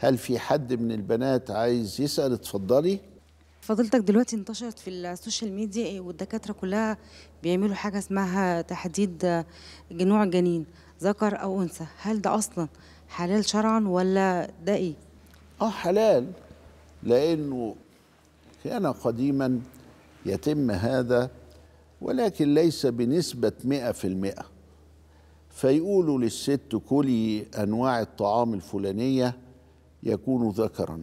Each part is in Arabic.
هل في حد من البنات عايز يسأل اتفضلي فضلتك دلوقتي انتشرت في السوشيال ميديا إيه، والدكاترة كلها بيعملوا حاجة اسمها تحديد جنوع الجنين ذكر أو أنثى هل ده أصلا حلال شرعا ولا ده إيه؟ آه حلال لأنه كان قديما يتم هذا ولكن ليس بنسبة مئة في المئة فيقولوا للست كلي أنواع الطعام الفلانية يكون ذكرا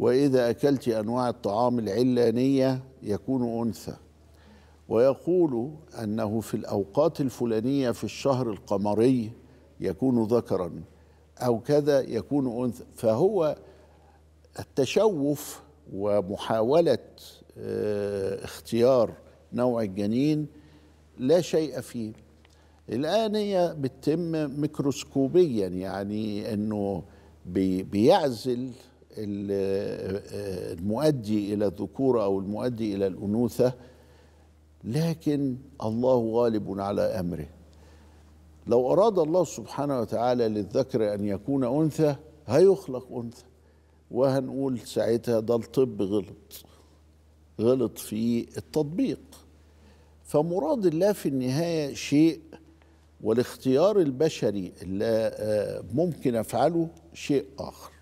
وإذا أكلت أنواع الطعام العلانية يكون أنثى ويقول أنه في الأوقات الفلانية في الشهر القمري يكون ذكرا أو كذا يكون أنثى فهو التشوف ومحاولة آه، اختيار نوع الجنين لا شيء فيه الآن هي بتتم ميكروسكوبيا يعني أنه بيعزل آه، المؤدي الى الذكوره او المؤدي الى الانوثه لكن الله غالب على امره لو اراد الله سبحانه وتعالى للذكر ان يكون انثى هيخلق انثى وهنقول ساعتها ده الطب غلط غلط في التطبيق فمراد الله في النهايه شيء والاختيار البشري اللي آه، ممكن افعله شيء اخر